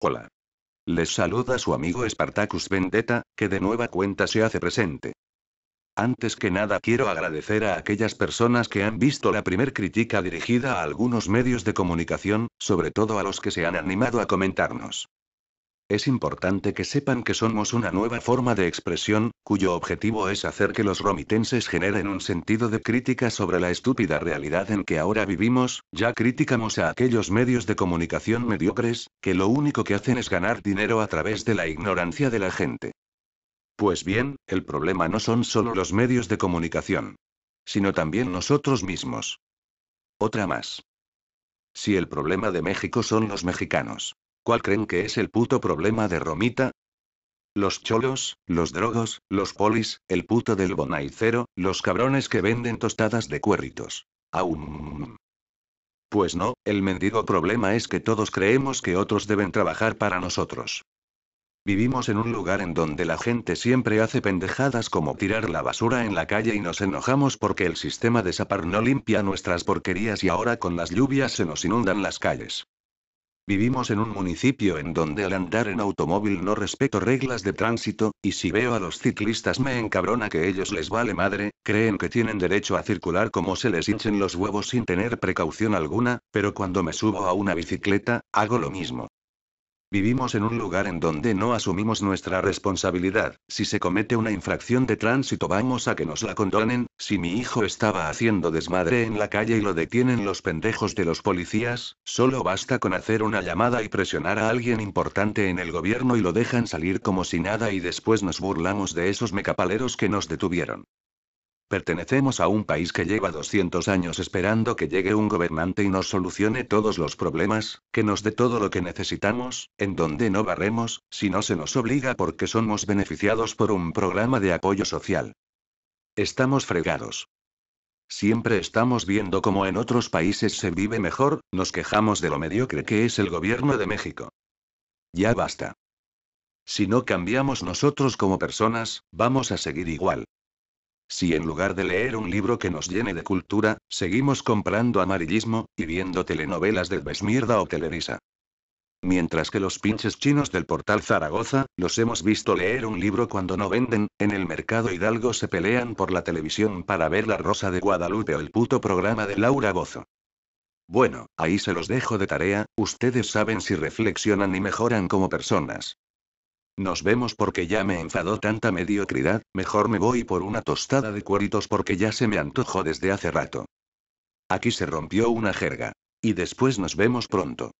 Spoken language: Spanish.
Hola. Les saluda su amigo Spartacus Vendetta, que de nueva cuenta se hace presente. Antes que nada quiero agradecer a aquellas personas que han visto la primer crítica dirigida a algunos medios de comunicación, sobre todo a los que se han animado a comentarnos. Es importante que sepan que somos una nueva forma de expresión, cuyo objetivo es hacer que los romitenses generen un sentido de crítica sobre la estúpida realidad en que ahora vivimos, ya criticamos a aquellos medios de comunicación mediocres, que lo único que hacen es ganar dinero a través de la ignorancia de la gente. Pues bien, el problema no son solo los medios de comunicación, sino también nosotros mismos. Otra más. Si el problema de México son los mexicanos. ¿Cuál creen que es el puto problema de Romita? Los cholos, los drogos, los polis, el puto del bonaicero, los cabrones que venden tostadas de cuerritos. Aún. Pues no, el mendigo problema es que todos creemos que otros deben trabajar para nosotros. Vivimos en un lugar en donde la gente siempre hace pendejadas como tirar la basura en la calle y nos enojamos porque el sistema de zapar no limpia nuestras porquerías y ahora con las lluvias se nos inundan las calles. Vivimos en un municipio en donde al andar en automóvil no respeto reglas de tránsito, y si veo a los ciclistas me encabrona que ellos les vale madre, creen que tienen derecho a circular como se les hinchen los huevos sin tener precaución alguna, pero cuando me subo a una bicicleta, hago lo mismo. Vivimos en un lugar en donde no asumimos nuestra responsabilidad. Si se comete una infracción de tránsito vamos a que nos la condonen, si mi hijo estaba haciendo desmadre en la calle y lo detienen los pendejos de los policías, solo basta con hacer una llamada y presionar a alguien importante en el gobierno y lo dejan salir como si nada y después nos burlamos de esos mecapaleros que nos detuvieron. Pertenecemos a un país que lleva 200 años esperando que llegue un gobernante y nos solucione todos los problemas, que nos dé todo lo que necesitamos, en donde no barremos, si no se nos obliga porque somos beneficiados por un programa de apoyo social. Estamos fregados. Siempre estamos viendo cómo en otros países se vive mejor, nos quejamos de lo mediocre que es el gobierno de México. Ya basta. Si no cambiamos nosotros como personas, vamos a seguir igual. Si en lugar de leer un libro que nos llene de cultura, seguimos comprando amarillismo, y viendo telenovelas de Besmierda o Televisa. Mientras que los pinches chinos del portal Zaragoza, los hemos visto leer un libro cuando no venden, en el mercado Hidalgo se pelean por la televisión para ver La Rosa de Guadalupe o el puto programa de Laura Bozo. Bueno, ahí se los dejo de tarea, ustedes saben si reflexionan y mejoran como personas. Nos vemos porque ya me enfadó tanta mediocridad, mejor me voy por una tostada de cueritos porque ya se me antojó desde hace rato. Aquí se rompió una jerga. Y después nos vemos pronto.